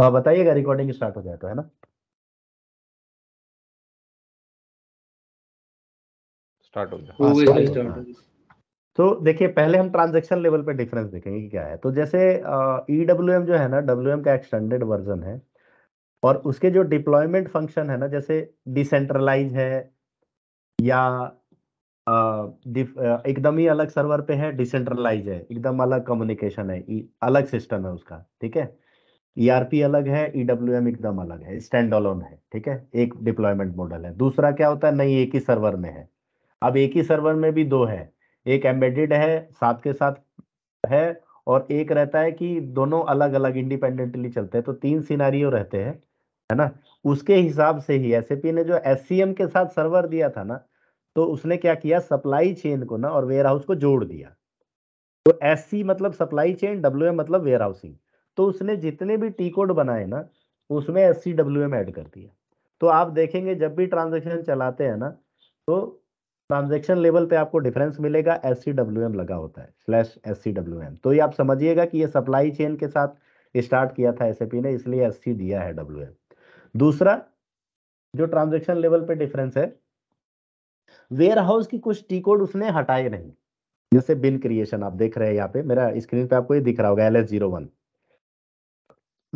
हाँ बताइएगा recording start हो जाए तो है ना स्टार्ट हो गया हाँ, तो देखिए पहले हम ट्रांजेक्शन लेवल पे डिफरेंस देखेंगे क्या है तो जैसे ईडब्ल्यू e जो है ना डब्ल्यू का एक्सटेंडेड वर्जन है और उसके जो डिप्लॉयमेंट फंक्शन है ना जैसे डिसेंट्रलाइज है या एकदम ही अलग सर्वर पे है डिसेंट्रलाइज है एकदम अलग कम्युनिकेशन है अलग सिस्टम है उसका ठीक है ईआरपी e अलग है एम e एकदम अलग है स्टैंड ऑलोन है ठीक है एक डिप्लॉयमेंट मॉडल है दूसरा क्या होता है नहीं एक ही सर्वर में है अब एक ही सर्वर में भी दो है एक एम्बेडेड है साथ के साथ है और एक रहता है कि दोनों अलग अलग इंडिपेंडेंटली चलते हैं तो तीन सिनारियो रहते हैं है ना उसके हिसाब से ही एस ने जो एस के साथ सर्वर दिया था ना तो उसने क्या किया सप्लाई चेन को ना और वेयर हाउस को जोड़ दिया तो एस मतलब सप्लाई चेन डब्ल्यू मतलब वेयर हाउसिंग तो उसने जितने भी टी कोड बनाए ना उसमें S C W M add कर दिया तो आप देखेंगे जब भी ट्रांजेक्शन चलाते हैं ना तो ट्रांजेक्शन लेवल पे आपको डिफरेंस मिलेगा एस सी डब्ल्यू एम लगा होता है slash S C W M तो ये आप समझिएगा कि ये सप्लाई चेन के साथ स्टार्ट किया था एस ने इसलिए एस सी दिया है डब्ल्यू एम दूसरा जो ट्रांजेक्शन लेवल पे डिफरेंस है वेयर हाउस की कुछ टी कोड उसने हटाए नहीं जैसे बिन क्रिएशन आप देख रहे हैं यहाँ पे मेरा स्क्रीन पे आपको ये दिख रहा होगा एल एस जीरो वन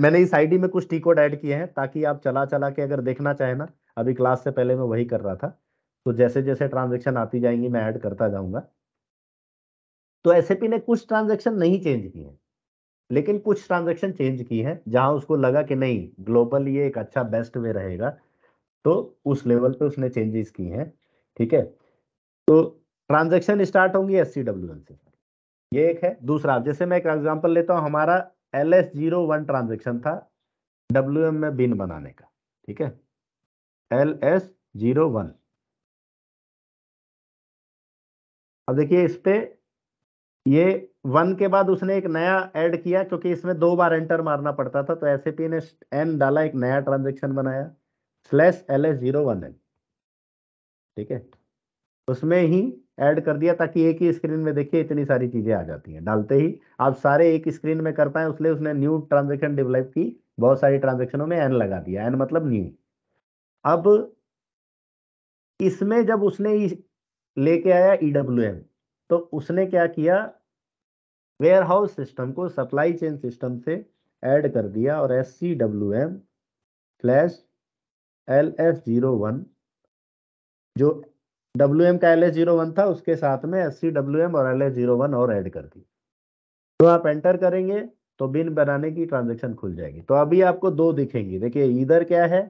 मैंने इस आईडी में कुछ टी कोड ऐड किए हैं ताकि आप चला चला के अगर देखना चाहे ना अभी क्लास से पहले मैं वही कर रहा था तो जैसे जैसे ट्रांजेक्शन आती जाएंगी मैं ऐड करता जाऊंगा तो एस ने कुछ ट्रांजेक्शन नहीं चेंज किए लेकिन कुछ ट्रांजेक्शन चेंज की है जहां उसको लगा कि नहीं ग्लोबल ये एक अच्छा बेस्ट वे रहेगा तो उस लेवल पे उसने चेंजेस की हैं ठीक है तो ट्रांजेक्शन स्टार्ट होंगी एस से ये एक है दूसरा जैसे मैं एक एग्जांपल लेता हूँ हमारा L S zero one transaction था डब्ल्यू एम में बिन बनाने का ठीक है एल एस जीरो वन अब देखिए इस पे ये वन के बाद उसने एक नया ऐड किया क्योंकि इसमें दो बार एंटर मारना पड़ता था तो एस ने एन डाला एक नया ट्रांजेक्शन बनाया slash L S zero one N ठीक है उसमें ही ऐड कर दिया ताकि एक ही स्क्रीन में देखिए इतनी सारी चीज़ें आ जाती हैं डालते ही आप सारे एक स्क्रीन में कर पाए उसने उसने न्यू ट्रांजेक्शन डेवलप की बहुत सारी ट्रांजेक्शनों में एन लगा दिया एन मतलब न्यू अब इसमें जब उसने लेके आया ई e तो उसने क्या किया वेयर हाउस सिस्टम को सप्लाई चेन सिस्टम से ऐड कर दिया और S C W M slash L S zero one जो डब्ल्यू एम का एल जीरो वन था उसके साथ में अस्सी डब्ल्यू एम और एल एस जीरो वन और ऐड कर दी तो आप एंटर करेंगे तो बिन बनाने की ट्रांजेक्शन खुल जाएगी तो अभी आपको दो दिखेंगी देखिए इधर क्या है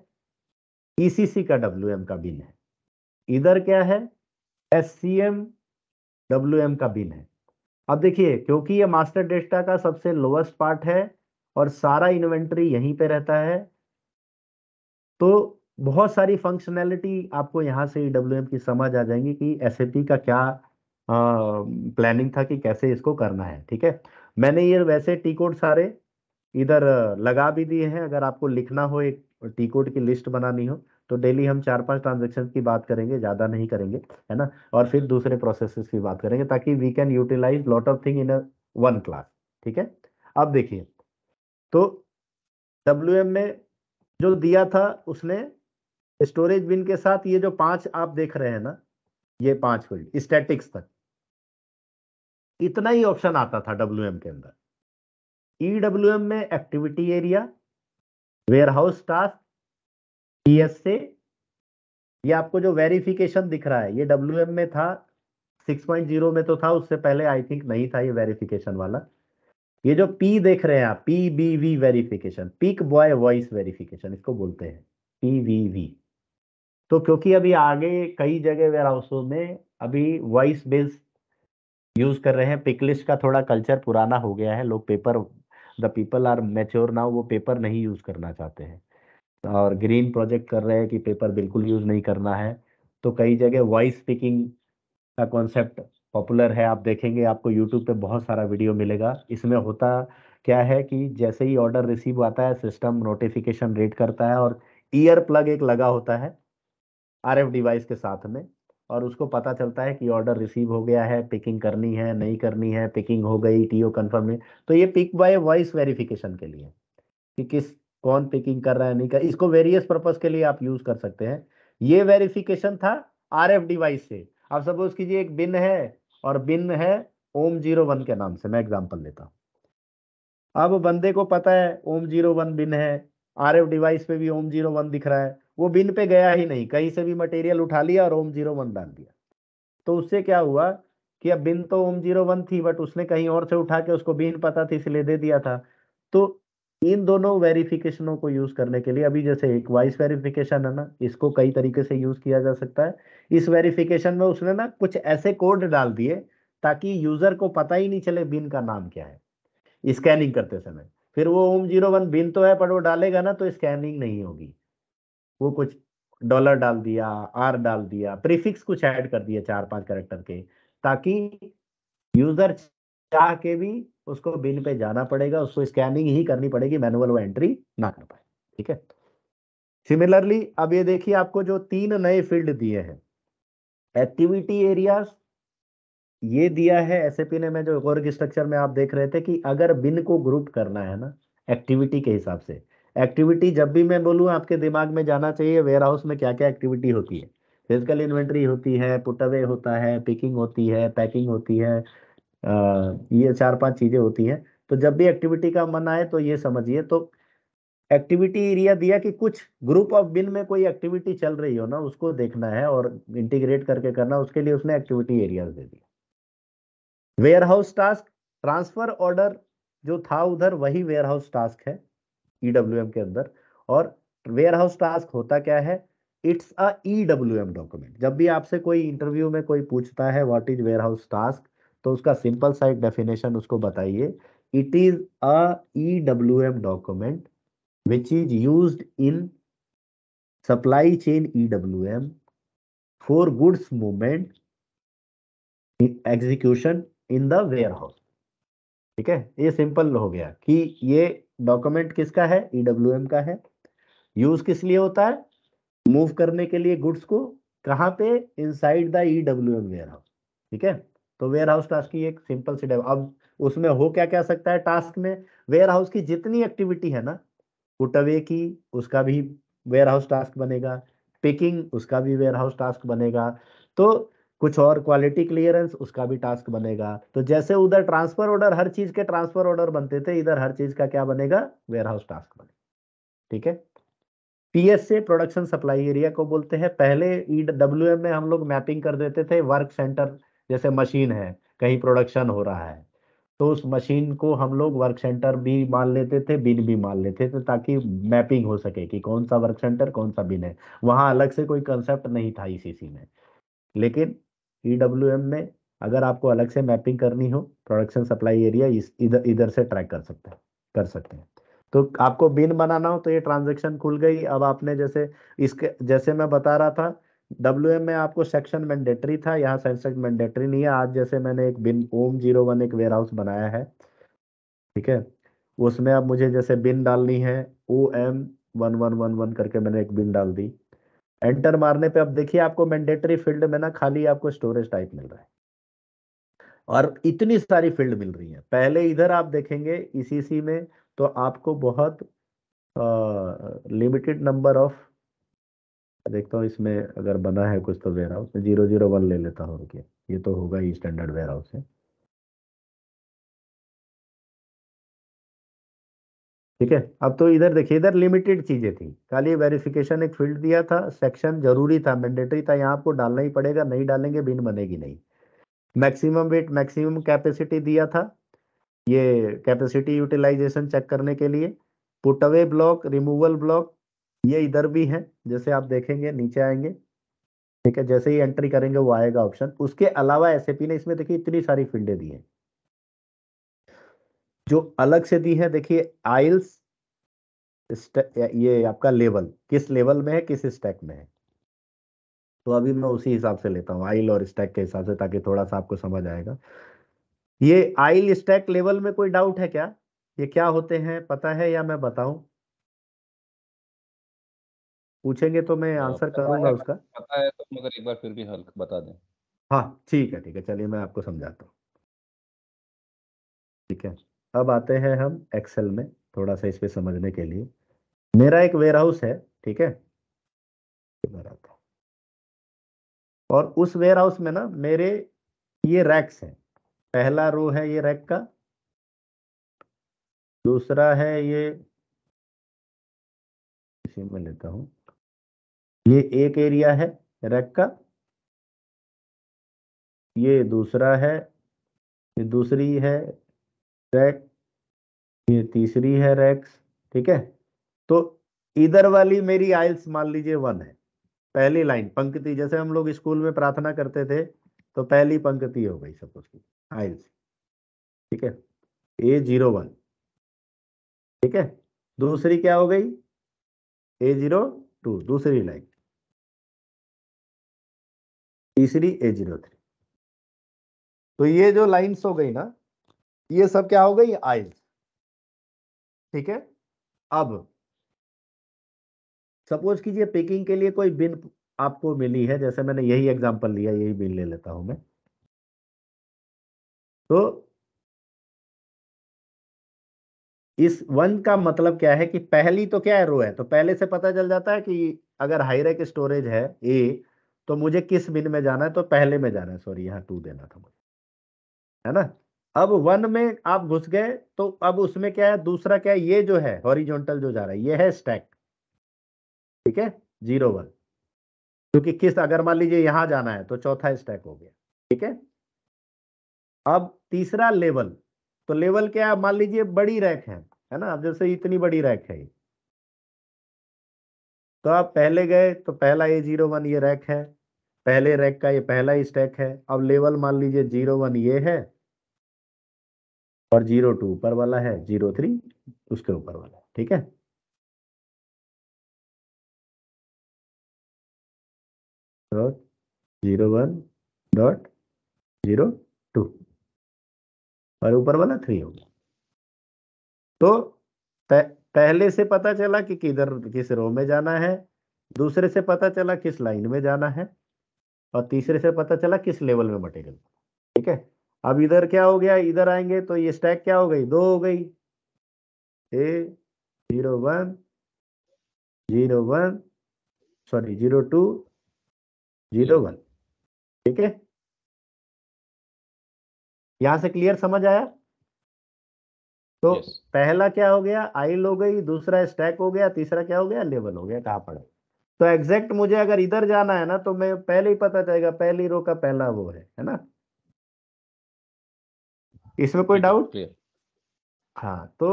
ई e का डब्ल्यू का बिन है इधर क्या है S C M W M का बिन है अब देखिए क्योंकि ये मास्टर डेस्टा का सबसे लोवेस्ट पार्ट है और सारा इन्वेंट्री यहीं पे रहता है तो बहुत सारी फंक्शनैलिटी आपको यहाँ से ई e की समझ आ जाएंगी कि एस का क्या आ, प्लानिंग था कि कैसे इसको करना है ठीक है मैंने ये वैसे टी कोड सारे इधर लगा भी दिए हैं अगर आपको लिखना हो एक टी कोड की लिस्ट बनानी हो तो डेली हम चार पांच ट्रांजेक्शन की बात करेंगे ज़्यादा नहीं करेंगे है ना और फिर दूसरे प्रोसेसेस की बात करेंगे ताकि we can utilize lot of thing in one class ठीक है अब देखिए तो डब्ल्यू में जो दिया था उसने स्टोरेज बिन के साथ ये जो पांच आप देख रहे हैं ना ये पांच फील्ड स्टैटिक्स तक इतना ही ऑप्शन आता था डब्ल्यू के अंदर ईडब्ल्यू e में activity area warehouse task PSA ये आपको जो वेरिफिकेशन दिख रहा है ये डब्ल्यू में था 6.0 में तो था उससे पहले आई थिंक नहीं था ये वेरिफिकेशन वाला ये जो पी देख रहे हैं आप P B V verification pick by voice verification इसको बोलते हैं पी वी वी तो क्योंकि अभी आगे कई जगह वेयर हाउसों में अभी वॉइस बेस्ड यूज कर रहे हैं पिकलिश का थोड़ा कल्चर पुराना हो गया है लोग paper the people are mature now वो पेपर नहीं यूज करना चाहते हैं और ग्रीन प्रोजेक्ट कर रहे हैं कि पेपर बिल्कुल यूज नहीं करना है तो कई जगह वॉइस स्पीकिंग का कॉन्सेप्ट पॉपुलर है आप देखेंगे आपको यूट्यूब पे बहुत सारा वीडियो मिलेगा इसमें होता क्या है कि जैसे ही ऑर्डर रिसीव आता है सिस्टम नोटिफिकेशन रेड करता है और ईयर प्लग एक लगा होता है आर डिवाइस के साथ में और उसको पता चलता है कि ऑर्डर रिसीव हो गया है पिकिंग करनी है नहीं करनी है पिकिंग हो गई टीओ कंफर्म है तो ये पिक बाय वॉइस वेरिफिकेशन के लिए कि किस कौन पिकिंग कर रहा है नहीं कर इसको वेरियस पर्पज के लिए आप यूज कर सकते हैं ये वेरिफिकेशन था आर डिवाइस से आप सपोज कीजिए एक बिन है और बिन है ओम जीरो वन के नाम से मैं एग्जाम्पल लेता हूँ अब बंदे को पता है ओम जीरो वन बिन है आर डिवाइस पे भी ओम जीरो वन दिख रहा है वो बिन पे गया ही नहीं कहीं से भी मटेरियल उठा लिया और ओम जीरो वन डाल दिया तो उससे क्या हुआ कि अब बिन तो ओम जीरो वन थी बट उसने कहीं और से उठा के उसको बिन पता थी इसलिए दे दिया था तो इन दोनों वेरिफिकेशनों को यूज करने के लिए अभी जैसे एक वॉइस वेरिफिकेशन है ना इसको कई तरीके से यूज किया जा सकता है इस वेरिफिकेशन में उसने ना कुछ ऐसे कोड डाल दिए ताकि यूजर को पता ही नहीं चले बिन का नाम क्या है स्कैनिंग करते समय फिर वो ओम जीरो वन बिन तो है पर वो डालेगा ना तो स्कैनिंग नहीं होगी वो कुछ डॉलर डाल दिया आर डाल दिया प्रीफिक्स कुछ ऐड कर दिया चार पांच करेक्टर के ताकि यूजर चाह के भी उसको बिन पे जाना पड़ेगा उसको स्कैनिंग ही करनी पड़ेगी मैनुअल वो एंट्री ना कर पाए ठीक है सिमिलरली अब ये देखिए आपको जो तीन नए फील्ड दिए हैं एक्टिविटी एरिया ये दिया है एस ने मैं जो और स्ट्रक्चर में आप देख रहे थे कि अगर बिन को ग्रुप करना है ना एक्टिविटी के हिसाब से एक्टिविटी जब भी मैं बोलूँ आपके दिमाग में जाना चाहिए वेयर हाउस में क्या क्या एक्टिविटी होती है फिजिकल इन्वेंट्री होती है पुटअवे होता है पिकिंग होती है पैकिंग होती है आ, ये चार पांच चीज़ें होती हैं तो जब भी एक्टिविटी का मन आए तो ये समझिए तो एक्टिविटी एरिया दिया कि कुछ ग्रुप ऑफ बिन में कोई एक्टिविटी चल रही हो ना उसको देखना है और इंटीग्रेट करके करना उसके लिए उसने एक्टिविटी एरिया दे दिया warehouse task transfer order जो था उधर वही वेयर हाउस टास्क है ईडब्ल्यू e के अंदर और वेयर हाउस टास्क होता क्या है इट्स अ ईडब्ल्यूएम डॉक्यूमेंट जब भी आपसे कोई इंटरव्यू में कोई पूछता है what is warehouse task तो उसका सिंपल साइड डेफिनेशन उसको बताइए it is a EWM document which is use in supply supply chain for goods movement execution in the warehouse ठीक है ये सिंपल हो गया कि ये डॉक्यूमेंट किसका है ईडब्ल्यू e का है यूज किस लिए होता है मूव करने के लिए गुड्स को कहां पे inside the EW M warehouse ठीक है तो वेयर हाउस टास्क की एक सिंपल सी अब उसमें हो क्या क्या सकता है टास्क में वेयर हाउस की जितनी एक्टिविटी है ना उटवे की उसका भी वेयर हाउस टास्क बनेगा पिकिंग उसका भी वेयर हाउस टास्क बनेगा तो कुछ और क्वालिटी क्लियरेंस उसका भी टास्क बनेगा तो जैसे उधर ट्रांसफर ऑर्डर हर चीज के ट्रांसफर ऑर्डर बनते थे इधर हर चीज का क्या बनेगा वेयरहाउस टास्क बनेगा ठीक है पीएसए प्रोडक्शन सप्लाई एरिया को बोलते हैं पहले ईडब्ल्यू e में हम लोग मैपिंग कर देते थे वर्क सेंटर जैसे मशीन है कहीं प्रोडक्शन हो रहा है तो उस मशीन को हम लोग वर्क सेंटर भी मान लेते थे बिन भी मान लेते थे ताकि मैपिंग हो सके कि कौन सा वर्क सेंटर कौन सा बिन है वहां अलग से कोई कंसेप्ट नहीं था ईसीसी e में लेकिन ईडब्ल्यू में अगर आपको अलग से मैपिंग करनी हो प्रोडक्शन सप्लाई एरिया इधर इधर से ट्रैक कर सकते हैं कर सकते हैं तो आपको बिन बनाना हो तो ये ट्रांजेक्शन खुल गई अब आपने जैसे इसके जैसे मैं बता रहा था डब्ल्यू में आपको सेक्शन मैंडेटरी था यहाँ सेक्शन मैंडेटरी नहीं है आज जैसे मैंने एक बिन ओम जीरो वन एक वेयर हाउस बनाया है ठीक है उसमें अब मुझे जैसे बिन डालनी है O M one one one one करके मैंने एक बिन डाल दी एंटर मारने पे अब देखिए आपको मैंडेटरी फील्ड में ना खाली आपको स्टोरेज टाइप मिल रहा है और इतनी सारी फील्ड मिल रही है पहले इधर आप देखेंगे ईसीसी e में तो आपको बहुत लिमिटेड नंबर ऑफ देखता हूँ इसमें अगर बना है कुछ तो warehouse zero zero one ले लेता हूँ रुकिए ये तो होगा ही स्टैंडर्ड वेयर हाउस है ठीक है अब तो इधर देखिए इधर लिमिटेड चीजें थी खाली वेरिफिकेशन एक फील्ड दिया था सेक्शन जरूरी था मैंडेटरी था यहाँ आपको डालना ही पड़ेगा नहीं डालेंगे बिन बनेगी नहीं मैक्सिमम वेट मैक्सिमम कैपेसिटी दिया था ये कैपेसिटी यूटिलाइजेशन चेक करने के लिए पुटअवे ब्लॉक रिमूवल ब्लॉक ये इधर भी है जैसे आप देखेंगे नीचे आएंगे ठीक है जैसे ही एंट्री करेंगे वो आएगा ऑप्शन उसके अलावा एस ने इसमें देखिए इतनी सारी फील्डें दी हैं जो अलग से दी है देखिए आइल्स ये आपका लेवल किस लेवल में है किस स्टैक में है तो अभी मैं उसी हिसाब से लेता हूँ आइल और स्टैक के हिसाब से ताकि थोड़ा सा आपको समझ आएगा ये आइल स्टैक लेवल में कोई डाउट है क्या ये क्या होते हैं पता है या मैं बताऊं पूछेंगे तो मैं हाँ, आंसर करूंगा उसका पता है तो मगर एक बार फिर भी हल्क बता दें हाँ ठीक है ठीक है चलिए मैं आपको समझाता हूँ ठीक है अब आते हैं हम एक्सेल में थोड़ा सा इस पे समझने के लिए मेरा एक वेयर हाउस है ठीक है और उस वेयर हाउस में ना मेरे ये रैक्स हैं पहला रो है ये रैक का दूसरा है ये इसी में लेता हूं ये एक एरिया है रैक का ये दूसरा है ये दूसरी है रेक्स ये तीसरी है रेक्स ठीक है तो इधर वाली मेरी आइल्स मान लीजिए वन है पहली लाइन पंक्ति जैसे हम लोग स्कूल में प्रार्थना करते थे तो पहली पंक्ति हो गई सपोज की आइल्स ठीक है ए जीरो वन ठीक है दूसरी क्या हो गई ए जीरो टू दूसरी लाइन तीसरी ए जीरो थ्री तो ये जो लाइंस हो गई ना ये सब क्या हो गई आइल्स ठीक है अब सपोज कीजिए पिकिंग के लिए कोई बिन आपको मिली है जैसे मैंने यही एग्जांपल लिया यही बिन ले लेता हूं मैं तो इस वन का मतलब क्या है कि पहली तो क्या है रो है तो पहले से पता चल जाता है कि अगर हाईरेक स्टोरेज है ए तो मुझे किस बिन में जाना है तो पहले में जाना है सॉरी यहां टू देना था मुझे है ना अब वन में आप घुस गए तो अब उसमें क्या है दूसरा क्या है ये जो है हॉरिजॉन्टल जो जा रहा है ये है स्टैक ठीक है जीरो वन क्योंकि किस अगर मान लीजिए यहां जाना है तो चौथा स्टैक हो गया ठीक है अब तीसरा लेवल तो लेवल क्या है मान लीजिए बड़ी रैक है है ना अब जैसे इतनी बड़ी रैक है तो आप पहले गए तो पहला ये जीरो वन ये रैक है पहले रैक का ये पहला स्टैक है अब लेवल मान लीजिए जीरो वन ये है और जीरो टू ऊपर वाला है जीरो थ्री उसके ऊपर वाला है ठीक है dot zero one dot zero two और ऊपर वाला थ्री हो गया तो पहले से पता चला कि किधर किस रो में जाना है दूसरे से पता चला किस लाइन में जाना है और तीसरे से पता चला किस लेवल में मटेरियल ठीक है अब इधर क्या हो गया इधर आएंगे तो ये स्टैक क्या हो गई दो हो गई A zero one zero one sorry zero two zero one ठीक है यहां से क्लियर समझ आया तो yes. पहला क्या हो गया आइल हो गई दूसरा स्टैक हो गया तीसरा क्या हो गया लेवल हो गया कहा पड़ा तो एग्जैक्ट मुझे अगर इधर जाना है ना तो मैं पहले ही पता चलेगा पहली रो का पहला वो है है ना इसमें कोई डाउट हाँ तो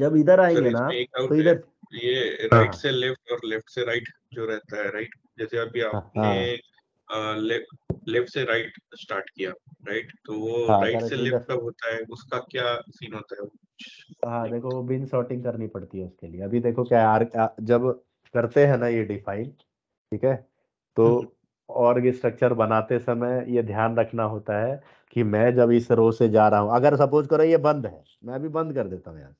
जब इधर आएंगे ना तो इधर ये राइट हाँ। से लेफ्ट और लेफ्ट से राइट जो रहता है राइट जैसे अभी हाँ, आपने हाँ। लेफ्ट से राइट स्टार्ट किया राइट तो वो राइट से लेफ्ट कब होता है उसका क्या सीन होता है हाँ देखो वो बिन सॉर्टिंग करनी पड़ती है उसके लिए अभी देखो क्या आर जब करते हैं ना ये डिफाइन ठीक है तो और हम्म। स्ट्रक्चर बनाते समय ये ध्यान रखना होता है कि मैं जब इस रो से जा रहा हूं अगर सपोज करो ये बंद है मैं भी बंद कर देता हूँ यार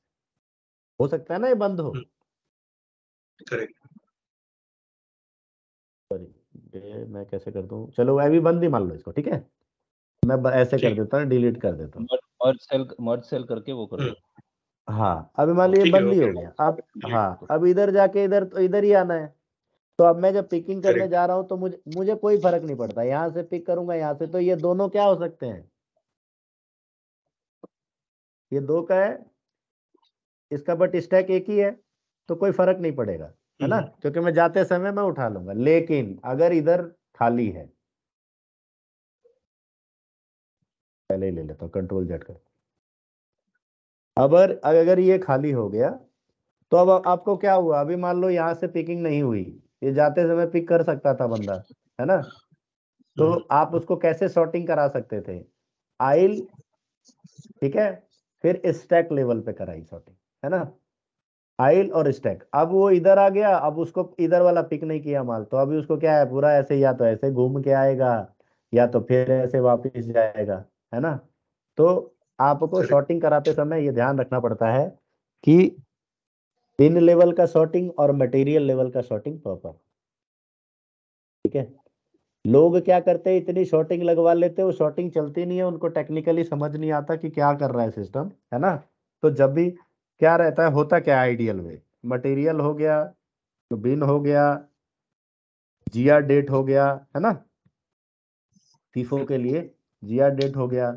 हो सकता है ना ये बंद हो हम्म। सॉरी मैं कैसे कर दू चलो मैं भी बंद ही मान लो इसको ठीक है मैं ऐसे कर देता हूँ डिलीट कर देता हूँ मर्ज सेल मर्ज सेल करके वो कर हम्म। हाँ अभी मान लीजिए बंद ही हो गया अब हाँ अब इधर जाके इधर तो इधर ही आना है तो अब मैं जब पिकिंग करने जा रहा हूँ तो मुझे मुझे कोई फर्क नहीं पड़ता यहाँ से पिक करूंगा यहाँ से तो ये दोनों क्या हो सकते हैं ये दो का है इसका बट स्टैक एक ही है तो कोई फर्क नहीं पड़ेगा है ना हम्म। क्योंकि मैं जाते समय मैं उठा लूंगा लेकिन अगर इधर खाली है पहले ही ले लेता हूँ कंट्रोल जेड कर अगर अगर ये खाली हो गया तो अब आपको क्या हुआ अभी मान लो यहां से पिकिंग नहीं हुई ये जाते समय पिक कर सकता था बंदा है ना तो हम्म। आप उसको कैसे शॉर्टिंग करा सकते थे आइल ठीक है फिर स्टैक लेवल पे कराई सॉर्टिंग है ना आइल और स्टैक अब वो इधर आ गया अब उसको इधर वाला पिक नहीं किया माल तो अभी उसको क्या है पूरा ऐसे या तो ऐसे घूम के आएगा या तो फिर ऐसे वापस जाएगा है ना तो आपको शॉर्टिंग कराते समय ये ध्यान रखना पड़ता है कि बिन लेवल का सॉर्टिंग और मटेरियल लेवल का सॉर्टिंग प्रॉपर ठीक है लोग क्या करते हैं इतनी शॉर्टिंग लगवा लेते हैं वो शॉर्टिंग चलती नहीं है उनको टेक्निकली समझ नहीं आता कि क्या कर रहा है सिस्टम है ना तो जब भी क्या रहता है होता क्या आइडियल वे मटेरियल हो गया बिन हो गया जिया डेट हो गया है ना फीफो के लिए जिया डेट हो गया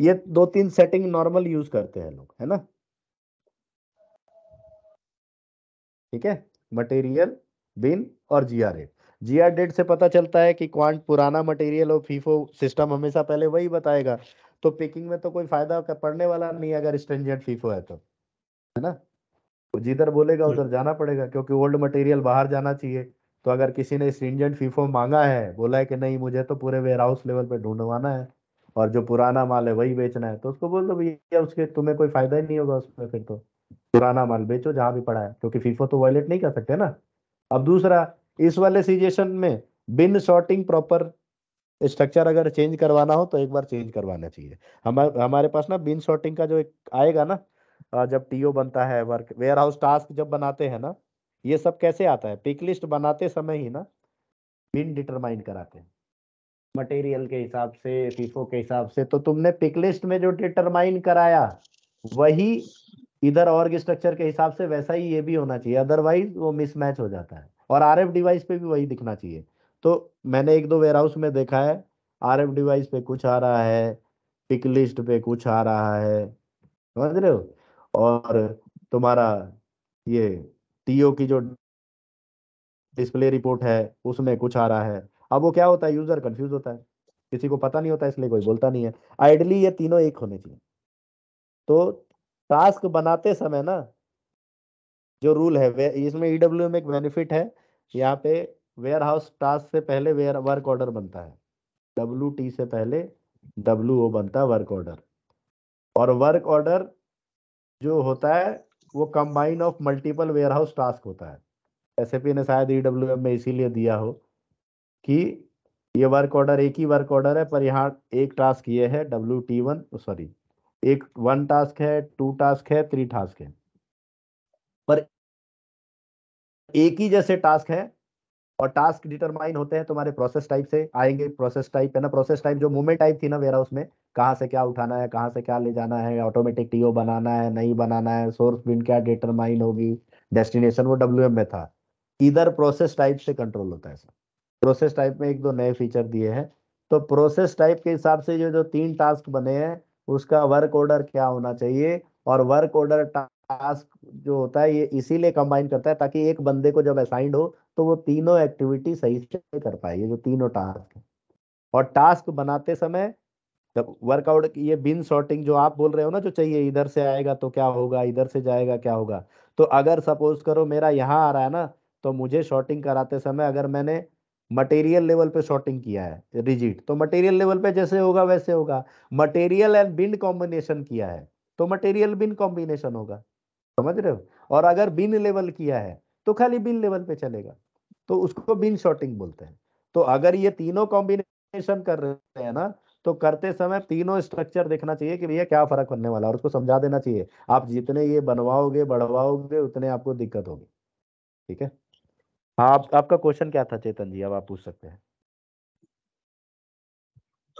ये दो तीन सेटिंग नॉर्मल यूज करते हैं लोग है ना ठीक है मटेरियल बिन और G R rate G R date से पता चलता है कि क्वांट पुराना मटेरियल और फीफो सिस्टम हमेशा पहले वही बताएगा तो पिकिंग में तो कोई फायदा पड़ने वाला नहीं अगर स्ट्रेंजेंट फीफो है तो है ना तो जिधर बोलेगा उधर जाना पड़ेगा क्योंकि ओल्ड मटेरियल बाहर जाना चाहिए तो अगर किसी ने स्ट्रिंजेंट फीफो मांगा है बोला है कि नहीं मुझे तो पूरे वेयर हाउस लेवल पे ढूंढवाना है और जो पुराना माल है वही बेचना है तो उसको बोल दो भैया उसके तुम्हें कोई फायदा ही नहीं होगा उसमें फिर तो पुराना माल बेचो जहां भी पड़ा है क्योंकि फीफो तो वायलेट नहीं कर सकते ना अब दूसरा इस वाले सीजेशन में बिन शॉर्टिंग प्रॉपर स्ट्रक्चर अगर चेंज करवाना हो तो एक बार चेंज करवाना चाहिए हमारे हमारे पास ना बिन शॉर्टिंग का जो एक आएगा ना जब टीओ बनता है वर्क वेयर हाउस टास्क जब बनाते हैं ना ये सब कैसे आता है पिक लिस्ट बनाते समय ही ना बिन डिटरमाइन कराते हैं मटेरियल के हिसाब से फीफो के हिसाब से तो तुमने पिक लिस्ट में जो डिटरमाइन कराया वही इधर ऑर्ग स्ट्रक्चर के हिसाब से वैसा ही ये भी होना चाहिए अदरवाइज वो मिसमैच हो जाता है और आर डिवाइस पे भी वही दिखना चाहिए तो मैंने एक दो वेयर हाउस में देखा है आर डिवाइस पे कुछ आ रहा है पिक लिस्ट पे कुछ आ रहा है समझ रहे हो और तुम्हारा ये टीओ की जो डिस्प्ले रिपोर्ट है उसमें कुछ आ रहा है अब वो क्या होता है यूजर कंफ्यूज होता है किसी को पता नहीं होता इसलिए कोई बोलता नहीं है आइडली ये तीनों एक होने चाहिए तो टास्क बनाते समय ना जो रूल है इसमें ईडब्ल्यू e में एक बेनिफिट है यहाँ पे वेयर हाउस टास्क से पहले वेयर वर्क ऑर्डर बनता है डब्ल्यू टी से पहले डब्ल्यू ओ बनता है वर्क ऑर्डर और वर्क ऑर्डर जो होता है वो combine of multiple warehouse task होता है एस ने शायद ई e में इसीलिए दिया हो कि ये वर्क ऑर्डर एक ही वर्क ऑर्डर है पर यहाँ एक टास्क ये है डब्ल्यू टी वन सॉरी एक वन टास्क है टू टास्क है थ्री टास्क है पर एक ही जैसे टास्क है और टास्क डिटरमाइन होते हैं तुम्हारे प्रोसेस टाइप से आएंगे प्रोसेस टाइप है ना प्रोसेस टाइप जो मूवमेंट टाइप थी ना वेरा उसमें कहाँ से क्या उठाना है कहाँ से क्या ले जाना है ऑटोमेटिक टीओ बनाना है नहीं बनाना है सोर्स बिन क्या डिटरमाइन होगी डेस्टिनेशन वो डब्ल्यू में था इधर प्रोसेस टाइप से कंट्रोल होता है सर प्रोसेस टाइप में एक दो नए फीचर दिए हैं तो प्रोसेस टाइप के हिसाब से जो जो तीन टास्क बने हैं उसका वर्क ऑर्डर क्या होना चाहिए और वर्क ऑर्डर टास्क जो होता है ये इसीलिए कंबाइन करता है ताकि एक बंदे को जब असाइंड हो तो वो तीनों एक्टिविटी सही से कर पाए ये जो तीनों टास्क है और टास्क बनाते समय जब वर्कआउट ये बिन शॉर्टिंग जो आप बोल रहे हो ना जो चाहिए इधर से आएगा तो क्या होगा इधर से जाएगा क्या होगा तो अगर सपोज करो मेरा यहाँ आ रहा है ना तो मुझे शॉर्टिंग कराते समय अगर मैंने मटेरियल लेवल पे शॉर्टिंग किया है रिजिट तो मटेरियल लेवल पे जैसे होगा वैसे होगा मटेरियल एंड बिन कॉम्बिनेशन किया है तो मटेरियल बिन कॉम्बिनेशन होगा समझ रहे हो और अगर बिन लेवल किया है तो खाली बिन लेवल पे चलेगा तो उसको बिन शॉर्टिंग बोलते हैं तो अगर ये तीनों कॉम्बिनेशन कर रहे हैं ना तो करते समय तीनों स्ट्रक्चर देखना चाहिए कि भैया क्या फर्क होने वाला है उसको समझा देना चाहिए आप जितने ये बनवाओगे बढ़वाओगे उतने आपको दिक्कत होगी ठीक है हाँ आप, आपका क्वेश्चन क्या था चेतन जी अब आप पूछ सकते हैं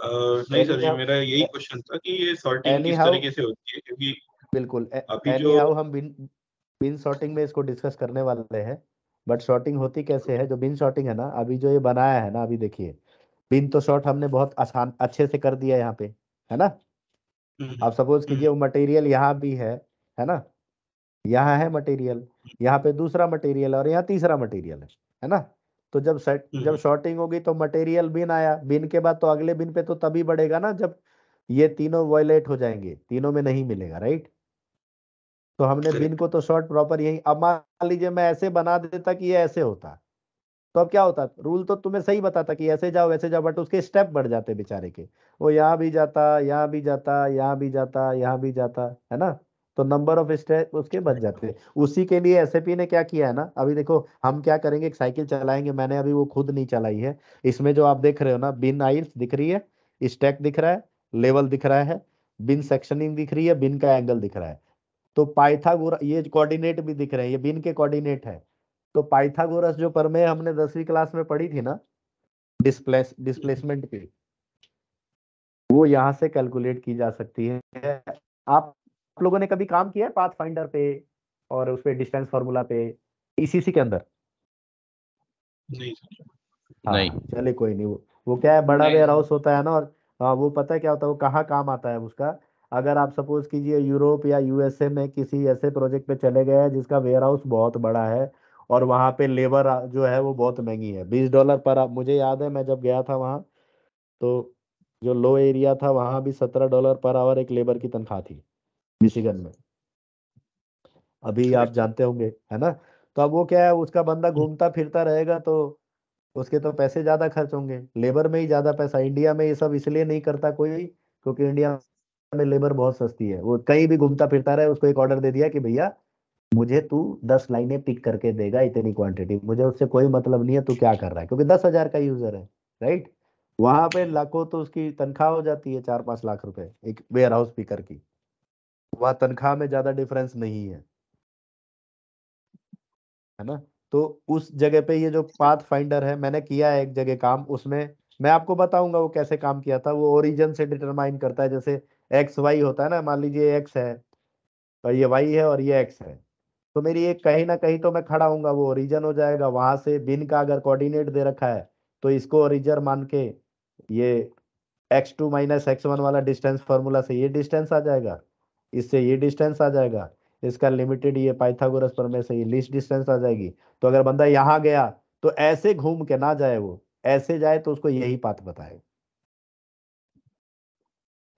नहीं सर जी मेरा यही क्वेश्चन था कि ये सॉर्टिंग किस तरीके से होती है क्योंकि बिल्कुल हम बिन बिन सॉर्टिंग में इसको डिस्कस करने वाले हैं बट सॉर्टिंग होती कैसे है जो बिन सॉर्टिंग है ना अभी जो ये बनाया है ना अभी देखिए बिन तो शॉर्ट हमने बहुत आसान अच्छे से कर दिया यहाँ पे है ना हम्म, आप सपोज हम्म। कीजिए वो मटेरियल यहाँ भी है है ना यहाँ है मटेरियल यहाँ पे दूसरा मटेरियल और यहाँ तीसरा मटेरियल है है ना तो जब सेट हम्म, जब शॉर्टिंग हम्म। होगी तो मटेरियल बिन आया बिन के बाद तो अगले बिन पे तो तभी बढ़ेगा ना जब ये तीनों वॉयलेट हो जाएंगे तीनों में नहीं मिलेगा राइट तो हमने बिन को तो शॉर्ट प्रॉपर यही अब मान लीजिए मैं ऐसे बना देता कि ये ऐसे होता तो अब क्या होता रूल तो तुम्हें सही बताता कि ऐसे जाओ वैसे जाओ बट उसके स्टेप बढ़ जाते बेचारे के वो यहाँ भी जाता यहाँ भी जाता यहाँ भी जाता यहाँ भी जाता है ना तो नंबर ऑफ स्टेप उसके बन जाते हैं उसी के लिए एस ने क्या किया है ना अभी देखो हम क्या करेंगे एक साइकिल चलाएंगे मैंने अभी वो खुद नहीं चलाई है इसमें जो आप देख रहे हो ना बिन आइल्स दिख रही है स्टैक दिख रहा है लेवल दिख रहा है बिन सेक्शनिंग दिख रही है बिन का एंगल दिख रहा है तो पाइथागोरस ये कोऑर्डिनेट भी दिख रहे हैं ये बिन के कोऑर्डिनेट है तो पाइथागोरस जो परमे हमने दसवीं क्लास में पढ़ी थी ना डिस्प्लेस डिस्प्लेसमेंट की वो यहाँ से कैलकुलेट की जा सकती है आप आप लोगों ने कभी काम किया है पाथ फाइंडर पे और उस पर डिस्टेंस फार्मूला पे ईसीसी e के अंदर नहीं हाँ, नहीं चले कोई नहीं वो वो क्या है बड़ा वेयर हाउस होता है ना और हाँ, वो पता है क्या होता है वो कहाँ काम आता है उसका अगर आप सपोज कीजिए यूरोप या यूएसए में किसी ऐसे प्रोजेक्ट पे चले गए जिसका वेयर हाउस बहुत बड़ा है और वहाँ पे लेबर जो है वो बहुत महंगी है बीस डॉलर पर आप मुझे याद है मैं जब गया था वहाँ तो जो लो एरिया था वहाँ भी सत्रह डॉलर पर आवर एक लेबर की तनख्वाह थी मिशिगन में अभी आप जानते होंगे है ना तो अब वो क्या है उसका बंदा हम्म। घूमता फिरता रहेगा तो उसके तो पैसे ज्यादा खर्च होंगे लेबर में ही ज्यादा पैसा इंडिया में ये सब इसलिए नहीं करता कोई क्योंकि इंडिया में लेबर बहुत सस्ती है वो कहीं भी घूमता फिरता रहे उसको एक ऑर्डर दे दिया कि भैया मुझे तू दस लाइनें पिक करके देगा इतनी क्वांटिटी मुझे उससे कोई मतलब नहीं है तू क्या कर रहा है क्योंकि दस हजार का यूजर है राइट वहां पे लाखों तो उसकी तनख्वाह हो जाती है चार पांच लाख रुपए एक वेयर हाउस पिकर की वहां तनख्वाह में ज्यादा डिफरेंस नहीं है है ना तो उस जगह पे ये जो पाथ फाइंडर है मैंने किया है एक जगह काम उसमें मैं आपको बताऊंगा वो कैसे काम किया था वो ओरिजिन से डिटरमाइन करता है जैसे एक्स वाई होता है ना मान लीजिए एक्स तो है और ये वाई है और ये एक्स है तो मेरी एक कहीं ना कहीं तो मैं खड़ा हूँ वो ओरिजन हो जाएगा वहां से बिन का अगर कोऑर्डिनेट दे रखा है तो इसको ओरिजन मान के ये X two minus X one वाला डिस्टेंस फॉर्मूला से ये डिस्टेंस आ जाएगा इससे ये डिस्टेंस आ जाएगा इसका लिमिटेड ये पाइथागोरस प्रमेय से ये लिस्ट डिस्टेंस आ जाएगी तो अगर बंदा यहाँ गया तो ऐसे घूम के ना जाए वो ऐसे जाए तो उसको यही बात बताए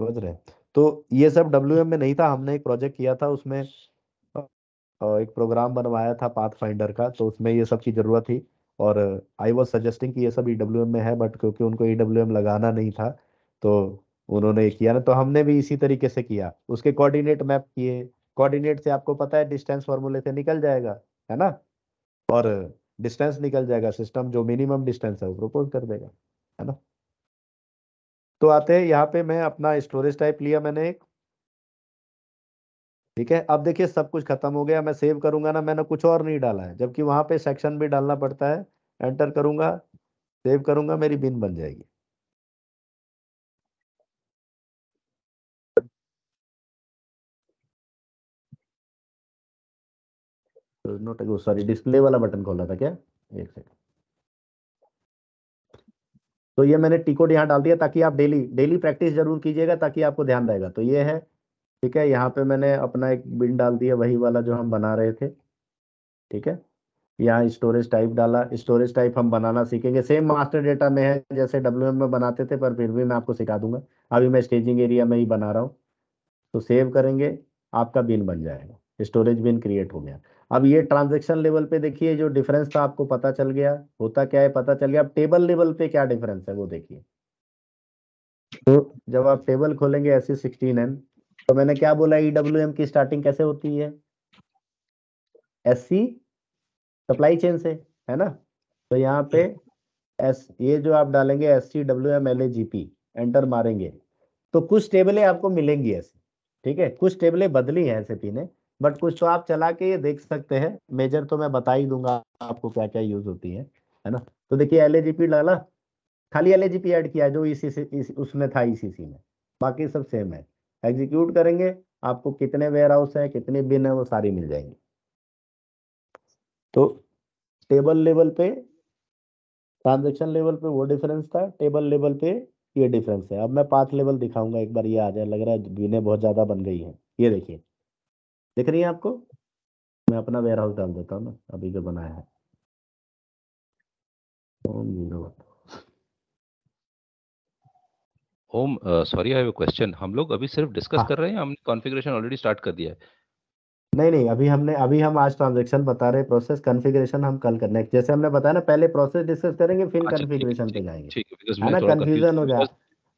समझ रहे तो ये सब डब्ल्यू में नहीं था हमने एक प्रोजेक्ट किया था उसमें एक प्रोग्राम बनवाया था पाथ फाइंडर का तो उसमें ये सब की जरूरत थी और आई वॉज सजेस्टिंग कि ये सब ई e में है बट क्योंकि उनको ई e लगाना नहीं था तो उन्होंने किया ना तो हमने भी इसी तरीके से किया उसके कोऑर्डिनेट मैप किए कोऑर्डिनेट से आपको पता है डिस्टेंस फॉर्मूले से निकल जाएगा है ना और डिस्टेंस निकल जाएगा सिस्टम जो मिनिमम डिस्टेंस है वो प्रपोज कर देगा है ना तो आते हैं यहाँ पे मैं अपना स्टोरेज टाइप लिया मैंने एक ठीक है अब देखिए सब कुछ खत्म हो गया मैं सेव करूंगा ना मैंने कुछ और नहीं डाला है जबकि वहां पे सेक्शन भी डालना पड़ता है एंटर करूंगा सेव करूंगा मेरी बिन बन जाएगी नोट अगो सॉरी डिस्प्ले वाला बटन खोला था क्या एक सेकंड तो ये मैंने टिकोड यहाँ डाल दिया ताकि आप डेली डेली प्रैक्टिस जरूर कीजिएगा ताकि आपको ध्यान रहेगा तो ये है ठीक है यहाँ पे मैंने अपना एक बिन डाल दिया वही वाला जो हम बना रहे थे ठीक है यहाँ स्टोरेज टाइप डाला स्टोरेज टाइप हम बनाना सीखेंगे सेम मास्टर डेटा में है जैसे डब्ल्यू में बनाते थे पर फिर भी मैं आपको सिखा दूंगा अभी मैं स्टेजिंग एरिया में ही बना रहा हूँ तो सेव करेंगे आपका बिन बन जाएगा स्टोरेज बिन क्रिएट हो गया अब ये ट्रांजेक्शन लेवल पे देखिए जो डिफरेंस था आपको पता चल गया होता क्या है पता चल गया अब टेबल लेवल पे क्या डिफरेंस है वो देखिए तो जब आप टेबल खोलेंगे ऐसे सिक्सटीन एन तो मैंने क्या बोला ईडब्ल्यू e की स्टार्टिंग कैसे होती है एस सी सप्लाई चेन से है ना तो यहाँ पे एस ये जो आप डालेंगे S C W M L A G P enter मारेंगे तो कुछ टेबलें आपको मिलेंगी ऐसी ठीक है कुछ टेबलें बदली हैं एस ने बट कुछ तो आप चला के ये देख सकते हैं मेजर तो मैं बता ही दूंगा आपको क्या क्या यूज होती है है ना तो देखिए एल डाला खाली एल ऐड किया जो इसी से इस, उसमें था सी में बाकी सब सेम है एग्जीक्यूट करेंगे आपको कितने वेयर हाउस है कितने बिन है वो सारी मिल जाएंगी तो टेबल लेवल पे ट्रांजेक्शन लेवल पे वो डिफरेंस था टेबल लेवल पे ये डिफरेंस है अब मैं पाथ लेवल दिखाऊंगा एक बार ये आ जाए लग रहा है बिने बहुत ज्यादा बन गई है ये देखिए दिख रही है आपको मैं अपना वेयर हाउस डाल देता हूँ ना अभी जो बनाया है OM OM sorry I have a question हम लोग अभी सिर्फ डिस्कस हाँ. कर रहे हैं हमने कॉन्फ़िगरेशन ऑलरेडी स्टार्ट कर दिया है नहीं नहीं अभी हमने अभी हम आज ट्रांजेक्शन बता रहे प्रोसेस कॉन्फ़िगरेशन हम कल करने है जैसे हमने बताया ना पहले प्रोसेस डिस्कस करेंगे फिर अच्छा, कॉन्फ़िगरेशन पे जाएंगे ठीक है ना कंफ्यूजन हो गया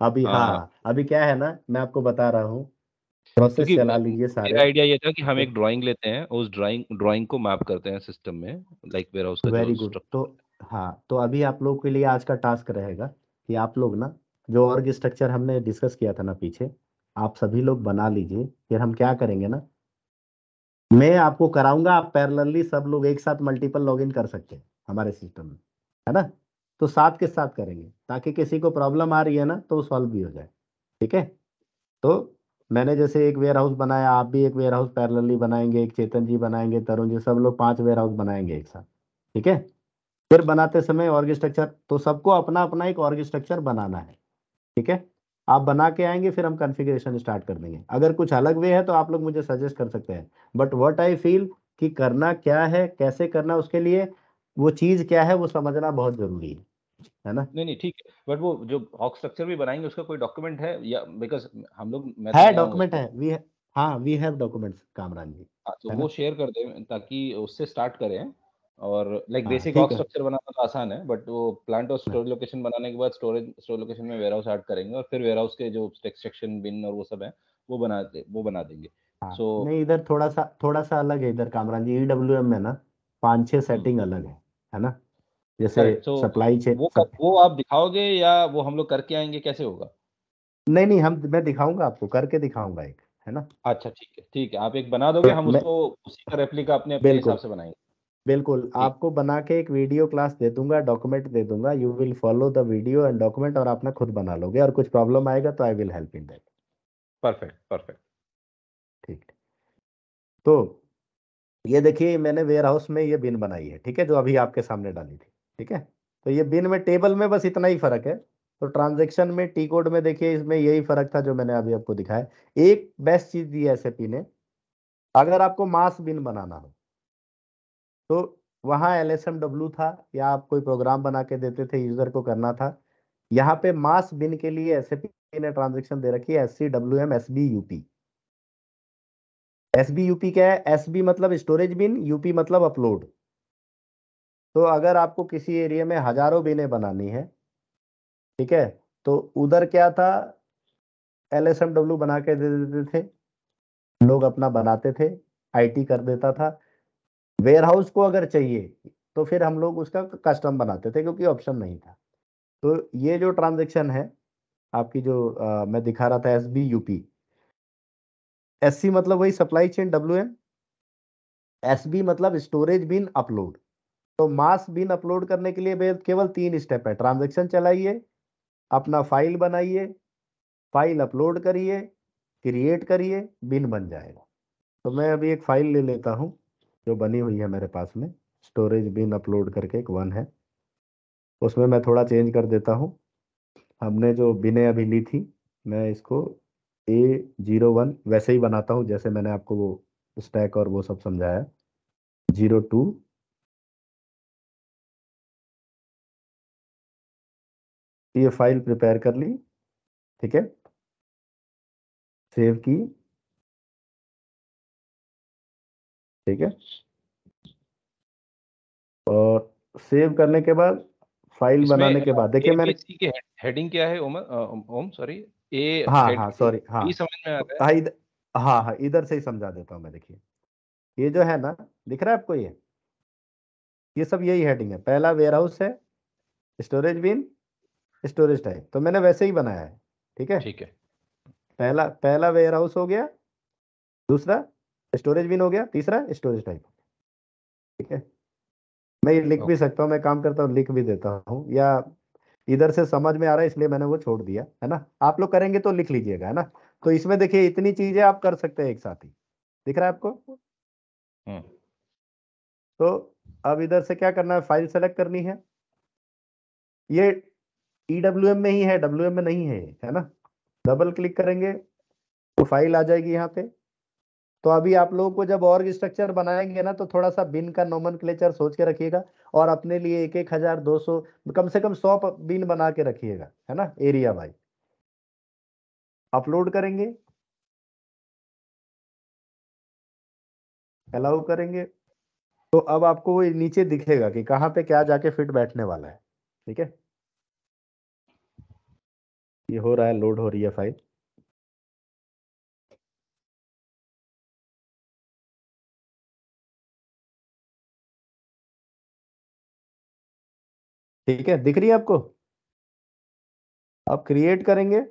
अभी हाँ, हाँ।, हाँ अभी क्या है ना मैं आपको बता रहा हूँ प्रोसेस चला लीजिए सारे आइडिया ये था कि हम एक ड्राइंग लेते हैं उस ड्राइंग ड्राइंग को मैप करते हैं सिस्टम में like warehouse very good तो हाँ तो अभी आप के लिए आज का टास्क रहेगा कि आप लोग ना जो ऑर्ग स्ट्रक्चर हमने डिस्कस किया था ना पीछे आप सभी लोग बना लीजिए फिर हम क्या करेंगे ना मैं आपको कराऊंगा आप पैरेलली सब लोग एक साथ मल्टीपल लॉगिन कर सकते हैं हमारे सिस्टम में है ना तो साथ के साथ करेंगे ताकि किसी को प्रॉब्लम आ रही है ना तो सॉल्व भी हो जाए ठीक है तो मैंने जैसे एक वेयर हाउस बनाया आप भी एक वेयर हाउस पैरलली बनाएंगे एक चेतन जी बनाएंगे तरुण जी सब लोग पांच वेयर हाउस बनाएंगे एक साथ ठीक है फिर बनाते समय ऑर्ग स्ट्रक्चर तो सबको अपना अपना एक ऑर्ग स्ट्रक्चर बनाना है ठीक है आप बना के आएंगे फिर हम कॉन्फ़िगरेशन स्टार्ट कर देंगे अगर कुछ अलग वे है तो आप लोग मुझे सजेस्ट कर सकते हैं बट वट आई फील कि करना क्या है कैसे करना उसके लिए वो चीज़ क्या है वो समझना बहुत ज़रूरी है है ना नहीं नहीं ठीक है बट वो जो हॉक स्ट्रक्चर भी बनाएंगे उसका कोई डॉक्यूमेंट है या बिकॉज हम लोग तो है डॉक्यूमेंट है वी हाँ we have documents Kamran ji हाँ, तो वो शेयर कर दें ताकि उससे स्टार्ट करें और लाइक बेसिक हॉक स्ट्रक्चर बनाना तो आसान है बट वो प्लांट और स्टोरेज लोकेशन हाँ। बनाने के बाद स्टोरेज स्टोर लोकेशन में वेयर हाउस ऐड करेंगे और फिर वेयर हाउस के जो सेक्शन बिन और वो सब है वो बना दे वो बना देंगे सो हाँ, नहीं इधर थोड़ा सा थोड़ा सा अलग है इधर कामरान जी ईडब्ल्यूएम e में ना पांच छह सेटिंग हम्म। अलग है है ना जैसे सप्लाई चेन तो वो, वो आप दिखाओगे या वो हम लोग करके आएंगे कैसे होगा नहीं नहीं हम मैं दिखाऊंगा आपको करके दिखाऊंगा एक है ना अच्छा ठीक है ठीक है आप एक बना दोगे तो हम उसको उसी का रेप्लिका अपने अपने हिसाब से बनाएंगे बिल्कुल आपको बना के एक वीडियो क्लास दे दूंगा डॉक्यूमेंट दे दूंगा you will follow the video and document और अपना खुद बना लोगे और कुछ प्रॉब्लम आएगा तो I will help in that perfect perfect ठीक तो ये देखिए मैंने वेयर हाउस में ये बिन बनाई है ठीक है जो अभी आपके सामने डाली थी ठीक है तो ये बिन में टेबल में बस इतना ही फर्क है तो ट्रांजेक्शन में टी कोड में देखिए इसमें यही फर्क था जो मैंने अभी आपको दिखाया एक बेस्ट चीज दी है एस ने अगर आपको मास बिन बनाना हो तो वहां एल था या आप कोई प्रोग्राम बना के देते थे यूजर को करना था यहाँ पे मास बिन के लिए एस ने ट्रांजेक्शन दे रखी है S C W M S B UP S B UP क्या है एस बी मतलब स्टोरेज बिन यूपी मतलब अपलोड तो अगर आपको किसी एरिया में हजारों बिने बनानी है ठीक है तो उधर क्या था एल एस एम डब्ल्यू बना के दे देते थे लोग अपना बनाते थे आईटी कर देता था वेयर हाउस को अगर चाहिए तो फिर हम लोग उसका कस्टम बनाते थे क्योंकि ऑप्शन नहीं था तो ये जो ट्रांजेक्शन है आपकी जो आ, मैं दिखा रहा था S B UP S C मतलब वही supply chain W M S B मतलब स्टोरेज बिन अपलोड तो मास बिन अपलोड करने के लिए केवल तीन स्टेप है ट्रांजेक्शन चलाइए अपना फाइल बनाइए फाइल अपलोड करिए क्रिएट करिए बिन बन जाएगा तो मैं अभी एक फाइल ले लेता हूँ जो बनी हुई है मेरे पास में स्टोरेज बिन अपलोड करके एक वन है उसमें मैं थोड़ा चेंज कर देता हूँ हमने जो बिने अभी ली थी मैं इसको ए जीरो वन वैसे ही बनाता हूँ जैसे मैंने आपको वो स्टैक और वो सब समझाया जीरो टू ये फाइल प्रिपेयर कर ली ठीक है सेव की ठीक है और सेव करने के बाद फाइल बनाने के बाद देखिए मैंने के हेडिंग क्या है ओम ओम सॉरी ए हाँ हाँ सॉरी हाँ समझ में आता है हाँ, हाँ हाँ इधर से ही समझा देता हूँ मैं देखिए ये जो है ना दिख रहा है आपको ये ये सब यही हेडिंग है पहला वेयर हाउस है स्टोरेज बिन स्टोरेज टाइप तो मैंने वैसे ही बनाया है ठीक है ठीक है पहला पहला वेयर हाउस हो गया दूसरा स्टोरेज बिन हो गया तीसरा स्टोरेज टाइप ठीक है मैं ये लिख भी सकता हूँ मैं काम करता हूँ लिख भी देता हूँ या इधर से समझ में आ रहा है इसलिए मैंने वो छोड़ दिया है ना आप लोग करेंगे तो लिख लीजिएगा है ना तो इसमें देखिए इतनी चीजें आप कर सकते हैं एक साथ ही दिख रहा है आपको हम्म। तो अब इधर से क्या करना है फाइल सेलेक्ट करनी है ये ईडब्ल्यू e में ही है डब्ल्यू में नहीं है है ना डबल क्लिक करेंगे तो फाइल आ जाएगी यहाँ पे तो अभी आप लोगों को जब ऑर्ग स्ट्रक्चर बनाएंगे ना तो थोड़ा सा बिन का नोमन सोच के रखिएगा और अपने लिए एक एक हजार दो सौ कम से कम सौ बिन बना के रखिएगा है ना एरिया वाइज अपलोड करेंगे अलाउ करेंगे तो अब आपको नीचे दिखेगा कि कहाँ पे क्या जाके फिट बैठने वाला है ठीक है ये हो रहा है लोड हो रही है फाइल ठीक है दिख रही है आपको आप क्रिएट करेंगे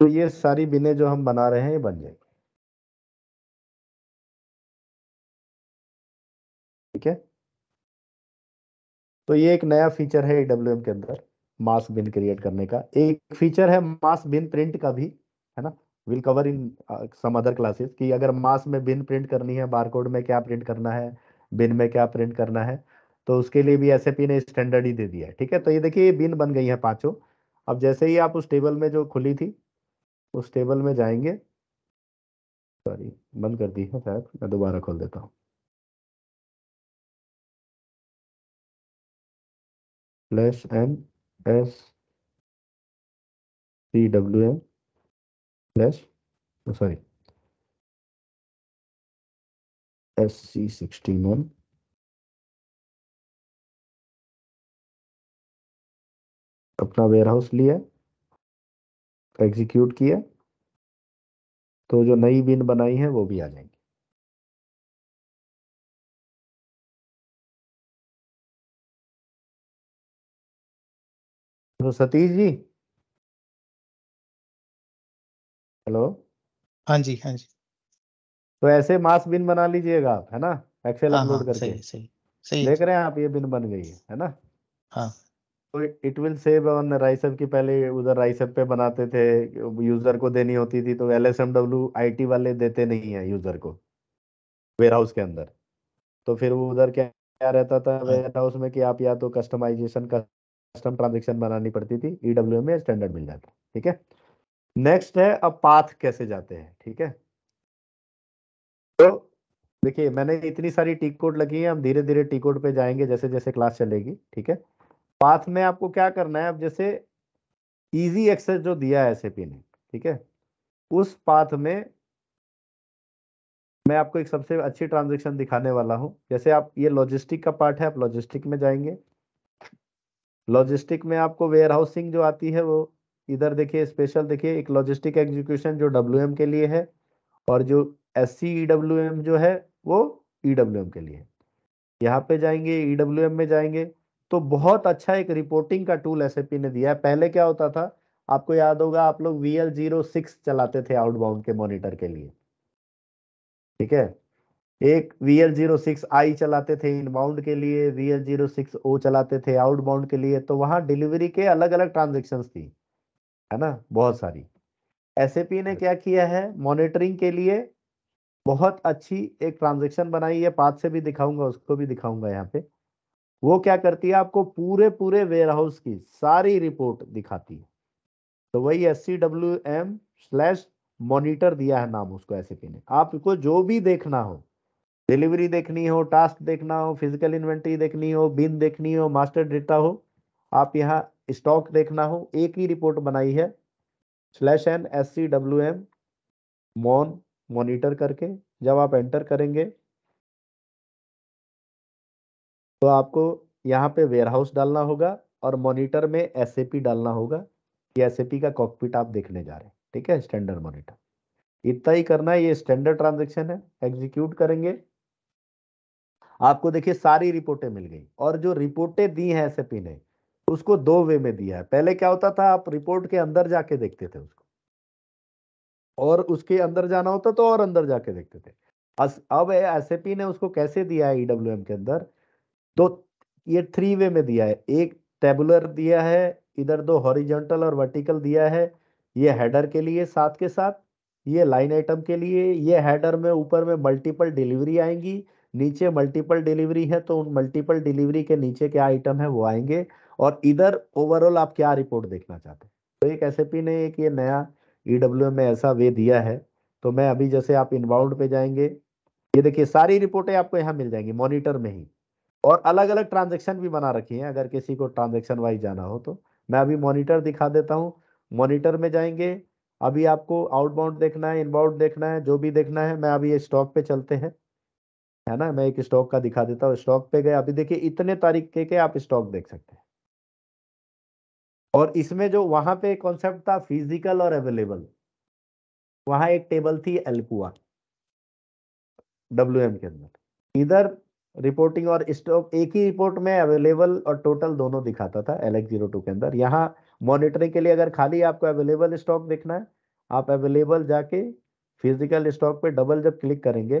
तो ये सारी बिने जो हम बना रहे हैं ये बन जाएगी ठीक है तो ये एक नया फीचर है ईडब्ल्यू के अंदर मास बिन क्रिएट करने का एक फीचर है मास बिन प्रिंट का भी है ना will cover in some other classes कि अगर मास में बिन प्रिंट करनी है बारकोड में क्या प्रिंट करना है बिन में क्या प्रिंट करना है तो उसके लिए भी एस ने स्टैंडर्ड ही दे दिया है ठीक है तो ये देखिए ये बिन बन गई है पांचों अब जैसे ही आप उस टेबल में जो खुली थी उस टेबल में जाएंगे सॉरी बंद कर दी है शायद मैं दोबारा खोल देता हूँ plus M S C W M plus sorry S C sixteen one अपना वेयर हाउस लिया एग्जीक्यूट किया तो जो नई बिन बनाई है वो भी आ जाएंगी तो सतीश जी हेलो हाँ जी हाँ जी तो ऐसे मास बिन बना लीजिएगा आप है ना एक्सेल अपलोड हाँ, हाँ, करके सही सही सही देख रहे हैं आप ये बिन बन गई है है ना हाँ तो इट विल सेव ऑन राइसअप की पहले उधर राइसअप पे बनाते थे यूजर को देनी होती थी तो L S M W I वाले देते नहीं है यूजर को वेयर हाउस के अंदर तो फिर वो उधर क्या क्या रहता था वेयर हाउस में कि आप या तो कस्टमाइजेशन का कस्टम ट्रांजेक्शन बनानी पड़ती थी ईडब्ल्यू e में स्टैंडर्ड मिल जाता ठीक है नेक्स्ट है अब पाथ कैसे जाते हैं ठीक है तो देखिए मैंने इतनी सारी टी कोड लगी है हम धीरे धीरे टी कोड पे जाएंगे जैसे जैसे क्लास चलेगी ठीक है पाथ में आपको क्या करना है अब जैसे इजी एक्सेस जो दिया है एस ने ठीक है उस पाथ में मैं आपको एक सबसे अच्छी ट्रांजेक्शन दिखाने वाला हूं जैसे आप ये लॉजिस्टिक का पार्ट है आप लॉजिस्टिक में जाएंगे लॉजिस्टिक में आपको वेयर हाउसिंग जो आती है वो इधर देखिए स्पेशल देखिए एक लॉजिस्टिक एग्जीक्यूशन जो डब्ल्यू के लिए है और जो एस सी e जो है वो ई e के लिए है यहाँ पे जाएंगे ई e में जाएंगे तो बहुत अच्छा एक रिपोर्टिंग का टूल एस ने दिया है पहले क्या होता था आपको याद होगा आप लोग वी एल जीरो सिक्स चलाते थे आउटबाउंड के मॉनिटर के लिए ठीक है एक V L zero six I चलाते थे इनबाउंड के लिए वीएल जीरो सिक्स ओ चलाते थे आउटबाउंड के लिए तो वहां डिलीवरी के अलग अलग ट्रांजेक्शन थी है ना बहुत सारी एस ने क्या किया है मॉनिटरिंग के लिए बहुत अच्छी एक ट्रांजेक्शन बनाई है पाथ से भी दिखाऊंगा उसको भी दिखाऊंगा यहाँ पे वो क्या करती है आपको पूरे पूरे वेयर हाउस की सारी रिपोर्ट दिखाती है तो वही S C W M slash monitor दिया है नाम उसको एस ने आपको जो भी देखना हो डिलीवरी देखनी हो टास्क देखना हो फिजिकल इन्वेंट्री देखनी हो बिन देखनी हो मास्टर डेटा हो आप यहाँ स्टॉक देखना हो एक ही रिपोर्ट बनाई है slash N S C W M mon monitor करके जब आप एंटर करेंगे तो आपको यहाँ पे वेयरहाउस डालना होगा और मॉनिटर में एस डालना होगा कि एस का कॉकपिट आप देखने जा रहे हैं ठीक है स्टैंडर्ड मॉनिटर इतना ही करना है ये स्टैंडर्ड ट्रांजेक्शन है एग्जीक्यूट करेंगे आपको देखिए सारी रिपोर्टें मिल गई और जो रिपोर्टें दी हैं एस ने उसको दो वे में दिया है पहले क्या होता था आप रिपोर्ट के अंदर जाके देखते थे उसको और उसके अंदर जाना होता तो और अंदर जाके देखते थे अब एस ने उसको कैसे दिया है ईडब्ल्यू e के अंदर तो ये थ्री वे में दिया है एक टेबुलर दिया है इधर दो हॉरिजेंटल और वर्टिकल दिया है ये हेडर के लिए साथ के साथ ये लाइन आइटम के लिए ये हेडर में ऊपर में मल्टीपल डिलीवरी आएंगी नीचे मल्टीपल डिलीवरी है तो उन मल्टीपल डिलीवरी के नीचे क्या आइटम है वो आएंगे और इधर ओवरऑल आप क्या रिपोर्ट देखना चाहते हैं तो एक एस ने एक ये नया ई e में ऐसा वे दिया है तो मैं अभी जैसे आप इनबाउंड पे जाएंगे ये देखिए सारी रिपोर्टें आपको यहाँ मिल जाएंगी मॉनिटर में ही और अलग अलग ट्रांजेक्शन भी बना रखी है अगर किसी को ट्रांजेक्शन वाइज जाना हो तो मैं अभी मॉनिटर दिखा देता हूँ मॉनिटर में जाएंगे अभी आपको आउटबाउंड देखना है इनबाउंड देखना है जो भी देखना है मैं अभी ये स्टॉक पे चलते हैं है ना मैं एक स्टॉक का दिखा देता हूँ स्टॉक पे गए अभी देखिए इतने तारीख के के आप स्टॉक देख सकते हैं और इसमें जो वहां पे कॉन्सेप्ट था फिजिकल और अवेलेबल वहां एक टेबल थी एल्कुआ डब्ल्यू के अंदर इधर रिपोर्टिंग और स्टॉक एक ही रिपोर्ट में अवेलेबल और टोटल दोनों दिखाता था एल एक्स जीरो टू के अंदर यहाँ मॉनिटरिंग के लिए अगर खाली आपको अवेलेबल स्टॉक देखना है आप अवेलेबल जाके फिजिकल स्टॉक पे डबल जब क्लिक करेंगे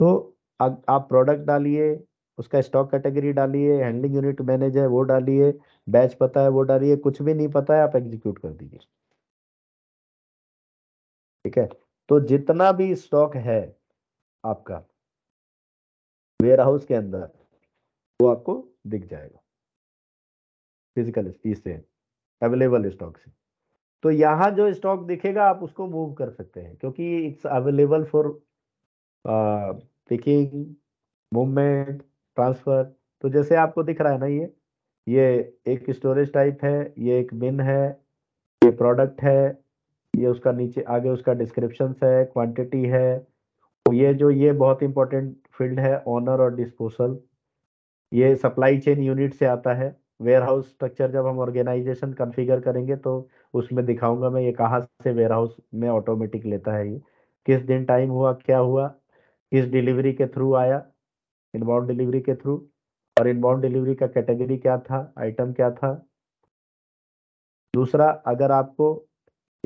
तो आप प्रोडक्ट डालिए उसका स्टॉक कैटेगरी डालिए हैंडलिंग यूनिट मैनेजर है वो डालिए बैच पता है वो डालिए कुछ भी नहीं पता है आप एग्जीक्यूट कर दीजिए ठीक है तो जितना भी स्टॉक है आपका वेयर हाउस के अंदर वो आपको दिख जाएगा फिजिकल से अवेलेबल स्टॉक से तो यहाँ जो स्टॉक दिखेगा आप उसको मूव कर सकते हैं क्योंकि it's available for picking movement transfer तो जैसे आपको दिख रहा है ना ये ये एक स्टोरेज टाइप है ये एक बिन है ये प्रोडक्ट है ये उसका नीचे आगे उसका डिस्क्रिप्शन है क्वांटिटी है तो ये जो ये बहुत इंपॉर्टेंट फील्ड है ऑनर और डिस्पोजल ये सप्लाई चेन यूनिट से आता है वेयरहाउस स्ट्रक्चर जब हम ऑर्गेनाइजेशन कन्फिगर करेंगे तो उसमें दिखाऊंगा मैं ये कहाँ से वेयरहाउस में ऑटोमेटिक लेता है ये किस दिन टाइम हुआ क्या हुआ किस डिलीवरी के थ्रू आया इनबाउंड डिलीवरी के थ्रू और इनबाउंड डिलीवरी का कैटेगरी क्या था आइटम क्या था दूसरा अगर आपको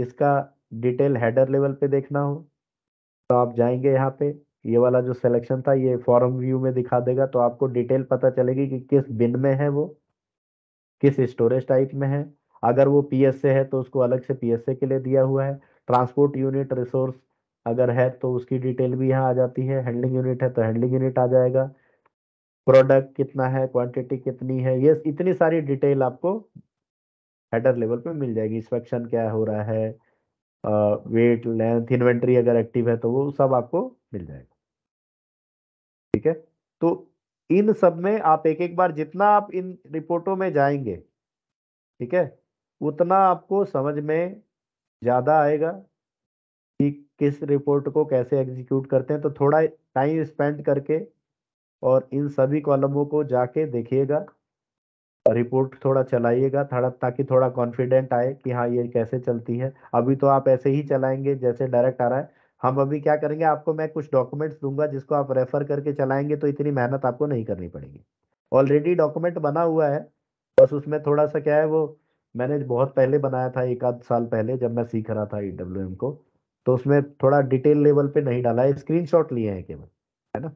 इसका डिटेल हेडर लेवल पे देखना हो तो आप जाएंगे यहाँ पे ये वाला जो सिलेक्शन था ये फॉरम व्यू में दिखा देगा तो आपको डिटेल पता चलेगी कि किस बिन में है वो किस स्टोरेज टाइप में है अगर वो पीएसए है तो उसको अलग से पीएसए के लिए दिया हुआ है ट्रांसपोर्ट यूनिट रिसोर्स अगर है तो उसकी डिटेल भी यहाँ आ जाती है हैंडलिंग यूनिट है तो हैंडलिंग यूनिट आ जाएगा प्रोडक्ट कितना है क्वांटिटी कितनी है ये इतनी सारी डिटेल आपको हेडर लेवल पे मिल जाएगी इंस्पेक्शन क्या हो रहा है वेट लेंथ इन्वेंट्री अगर एक्टिव है तो वो सब आपको मिल जाएगा ठीक है तो इन सब में आप एक एक बार जितना आप इन रिपोर्टों में जाएंगे ठीक है उतना आपको समझ में ज़्यादा आएगा कि किस रिपोर्ट को कैसे एग्जीक्यूट करते हैं तो थोड़ा टाइम स्पेंड करके और इन सभी कॉलमों को जाके देखिएगा रिपोर्ट थोड़ा चलाइएगा थोड़ा ताकि थोड़ा कॉन्फिडेंट आए कि हाँ ये कैसे चलती है अभी तो आप ऐसे ही चलाएंगे जैसे डायरेक्ट आ रहा है हम अभी क्या करेंगे आपको मैं कुछ डॉक्यूमेंट्स दूंगा जिसको आप रेफर करके चलाएंगे तो इतनी मेहनत आपको नहीं करनी पड़ेगी ऑलरेडी डॉक्यूमेंट बना हुआ है बस उसमें थोड़ा सा क्या है वो मैंने बहुत पहले बनाया था एक आध साल पहले जब मैं सीख रहा था ई को तो उसमें थोड़ा डिटेल लेवल पे नहीं डाला है स्क्रीन लिए हैं केवल है ना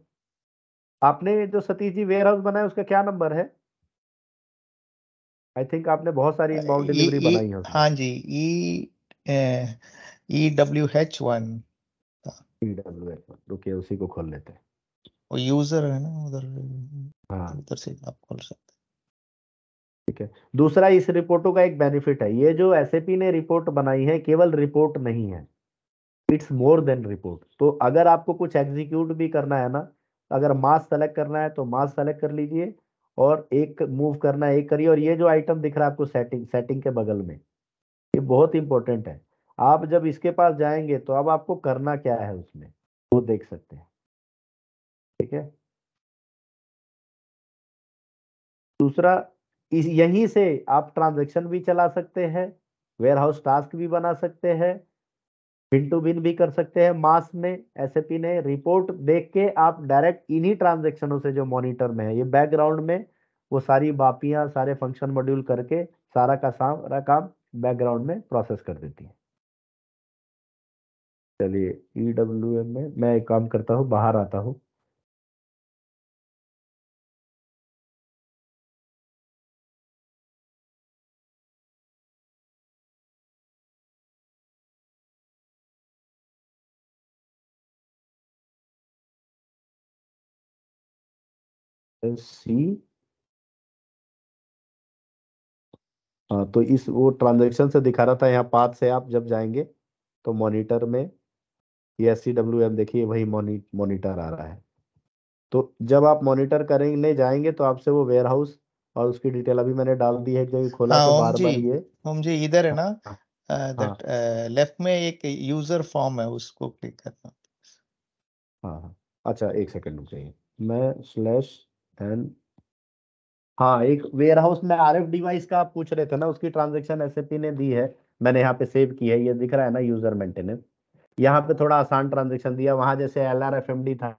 आपने जो सतीश जी वेयर हाउस बनाया उसका क्या नंबर है आई थिंक आपने बहुत सारी इनबाउंड डिलीवरी e, e, बनाई है हाँ जी E E W H one E W H one रुके उसी को खोल लेते हैं वो यूजर है ना उधर हाँ उधर से आप खोल सकते ठीक है दूसरा इस रिपोर्टों का एक बेनिफिट है ये जो एस ने रिपोर्ट बनाई है केवल रिपोर्ट नहीं है इट्स मोर देन रिपोर्ट तो अगर आपको कुछ एग्जीक्यूट भी करना है ना अगर मास सेलेक्ट करना है तो मास सेलेक्ट कर लीजिए और एक मूव करना है एक करिए और ये जो आइटम दिख रहा है आपको सेटिंग सेटिंग के बगल में ये बहुत इंपॉर्टेंट है आप जब इसके पास जाएंगे तो अब आपको करना क्या है उसमें वो देख सकते हैं ठीक है दूसरा यहीं से आप ट्रांजेक्शन भी चला सकते हैं वेयर हाउस टास्क भी बना सकते हैं बिन टू बिन भी कर सकते हैं मास में एस ने रिपोर्ट देख के आप डायरेक्ट इन्हीं ट्रांजेक्शनों से जो मॉनिटर में है ये बैकग्राउंड में वो सारी बापियां सारे फंक्शन मॉड्यूल करके सारा का सारा काम बैकग्राउंड में प्रोसेस कर देती है चलिए ई e में मैं एक काम करता हूँ बाहर आता हूँ सी हाँ तो इस वो ट्रांजेक्शन से दिखा रहा था यहाँ पाथ से आप जब जाएंगे तो मॉनिटर में ये एस सी डब्ल्यू एम देखिए वही मॉनिटर आ रहा है तो जब आप मॉनिटर करेंगे जाएंगे तो आपसे वो वेयर हाउस और उसकी डिटेल अभी मैंने डाल दी है जब खोला हाँ, तो बार जी, बार ये हम जी इधर है ना हाँ, uh, हाँ, हाँ। लेफ्ट में एक यूजर फॉर्म है उसको क्लिक करना हाँ, हाँ अच्छा एक सेकंड रुक जाइए मैं स्लैश देन हाँ एक वेयर हाउस में आर एफ डिवाइस का आप पूछ रहे थे ना उसकी ट्रांजेक्शन एस ने दी है मैंने यहाँ पे सेव की है ये दिख रहा है ना यूजर मेंटेनेंस यहाँ पे थोड़ा आसान ट्रांजेक्शन दिया वहां जैसे L R F M D था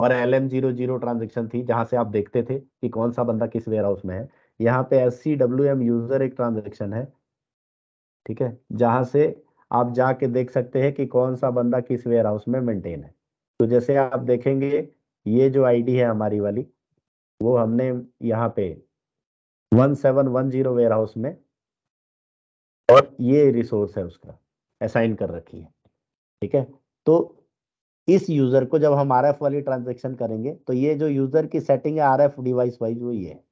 और L M zero zero transaction थी जहां से आप देखते थे कि कौन सा बंदा किस वेयर हाउस में है यहाँ पे S C W M user एक ट्रांजेक्शन है ठीक है जहां से आप जाके देख सकते हैं कि कौन सा बंदा किस वेयर हाउस में मेंटेन है तो जैसे आप देखेंगे ये जो आईडी है हमारी वाली वो हमने यहाँ पे 1710 वेयर हाउस में और ये रिसोर्स है उसका असाइन कर रखी है ठीक है तो इस यूजर को जब हम आर एफ वाली ट्रांजेक्शन करेंगे तो ये जो यूजर की सेटिंग है आर एफ डिवाइस वाइज वो ये है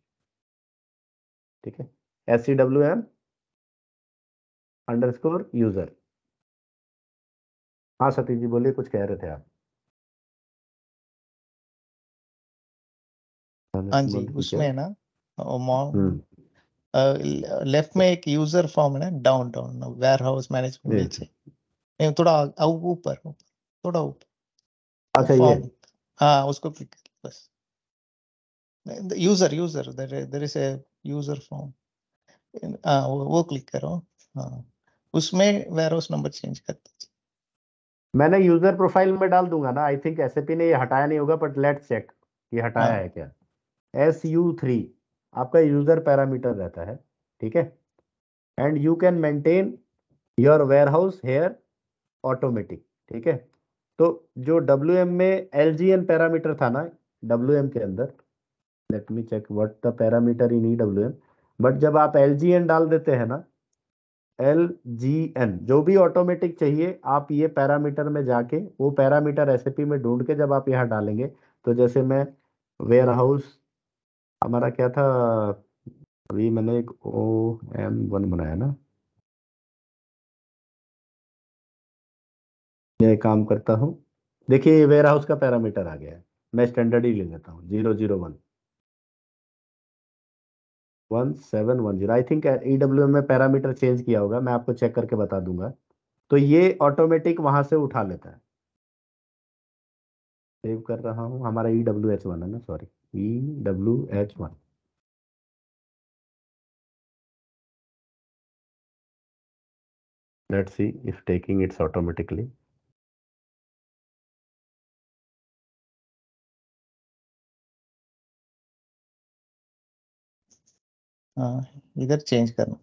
ठीक है S C W M underscore user हाँ सतीश जी बोलिए कुछ कह रहे थे आप हाँ जी उसमें है ना हम्म। लेफ्ट में एक यूजर फॉर्म है ना down down warehouse management नीचे नहीं थोड़ा ऊपर थोड़ा ऊपर अच्छा हाँ, ये हाँ उसको क्लिक बस user user there is a user form हाँ वो क्लिक करो हाँ उसमें वेयर हाउस नंबर चेंज कर दीजिए मैंने यूजर प्रोफाइल में डाल दूंगा ना आई थिंक एसएपी ने ये हटाया नहीं होगा बट लेट्स चेक ये हटाया हाँ, है क्या एस यू थ्री आपका यूजर पैरामीटर रहता है ठीक है and you can maintain your warehouse here automatic ठीक है तो जो डब्ल्यू एम में एल जी एन पैरामीटर था ना डब्ल्यू एम के अंदर let me check what the parameter in E W M but जब आप एल जी एन डाल देते हैं ना एल जी एन जो भी ऑटोमेटिक चाहिए आप ये पैरामीटर में जाके वो पैरामीटर एस में ढूंढ के जब आप यहाँ डालेंगे तो जैसे मैं वेयर हाउस हमारा क्या था अभी मैंने एक ओ एम वन बनाया ना मैं काम करता हूँ देखिए वेयर हाउस का पैरामीटर आ गया है मैं स्टैंडर्ड ही ले लेता हूँ zero zero one one seven one zero I think E W M में पैरामीटर चेंज किया होगा मैं आपको चेक करके बता दूंगा तो ये ऑटोमेटिक वहां से उठा लेता है सेव कर रहा हूँ हमारा ई डब्ल्यू एच वन है ना sorry E W H one. Let's see if taking it automatically. हाँ इधर चेंज करना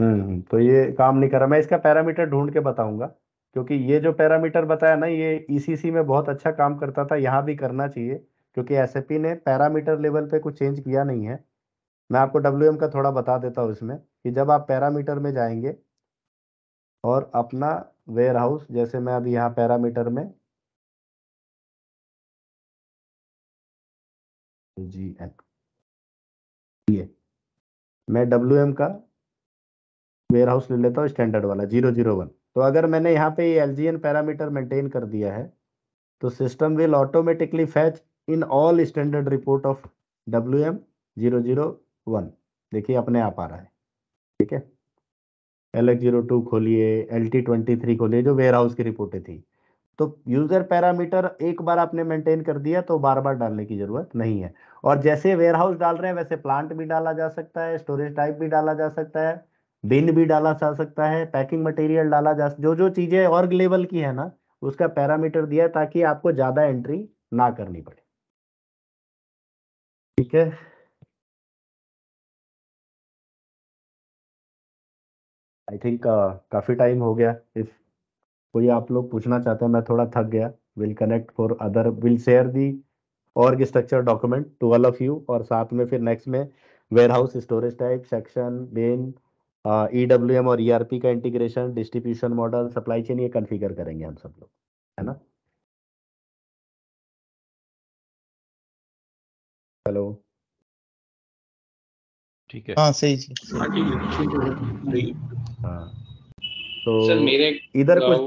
हम्म तो ये काम नहीं कर रहा मैं इसका पैरामीटर ढूंढ के बताऊंगा क्योंकि ये जो पैरामीटर बताया ना ये ईसीसी e में बहुत अच्छा काम करता था यहाँ भी करना चाहिए क्योंकि एस ने पैरामीटर लेवल पे कुछ चेंज किया नहीं है मैं आपको डब्ल्यू का थोड़ा बता देता हूँ इसमें कि जब आप पैरामीटर में जाएंगे और अपना वेयर हाउस जैसे मैं अभी यहाँ पैरामीटर में जी एन ये मैं डब्ल्यू एम का वेयर हाउस ले लेता हूँ स्टैंडर्ड वाला जीरो जीरो वन तो अगर मैंने यहाँ पे L G N parameter maintain कर दिया है तो system will automatically fetch in all standard report of W M zero zero one देखिए अपने आप आ रहा है ठीक है एल एक्स जीरो टू खोलिए एल टी ट्वेंटी थ्री खोलिए जो वेयर हाउस की रिपोर्टें थी तो यूजर पैरामीटर एक बार आपने मेंटेन कर दिया तो बार बार डालने की जरूरत नहीं है और जैसे वेयर हाउस डाल रहे हैं वैसे प्लांट भी डाला जा सकता है स्टोरेज टाइप भी डाला जा सकता है बिन भी डाला जा सकता है पैकिंग मटेरियल डाला जा जो जो चीजें ऑर्ग लेवल की है ना उसका पैरामीटर दिया ताकि आपको ज्यादा एंट्री ना करनी पड़े ठीक है आई थिंक uh, काफ़ी टाइम हो गया इफ कोई आप लोग पूछना चाहते हैं मैं थोड़ा थक गया will connect for other will share the our structure document to all of you और साथ में फिर नेक्स्ट में warehouse storage type section बेन ई डब्ल्यू एम और ई आर पी का integration distribution model supply chain ये configure करेंगे हम सब लोग है ना हेलो ठीक है हाँ सही हाँ, हाँ तो इधर कुछ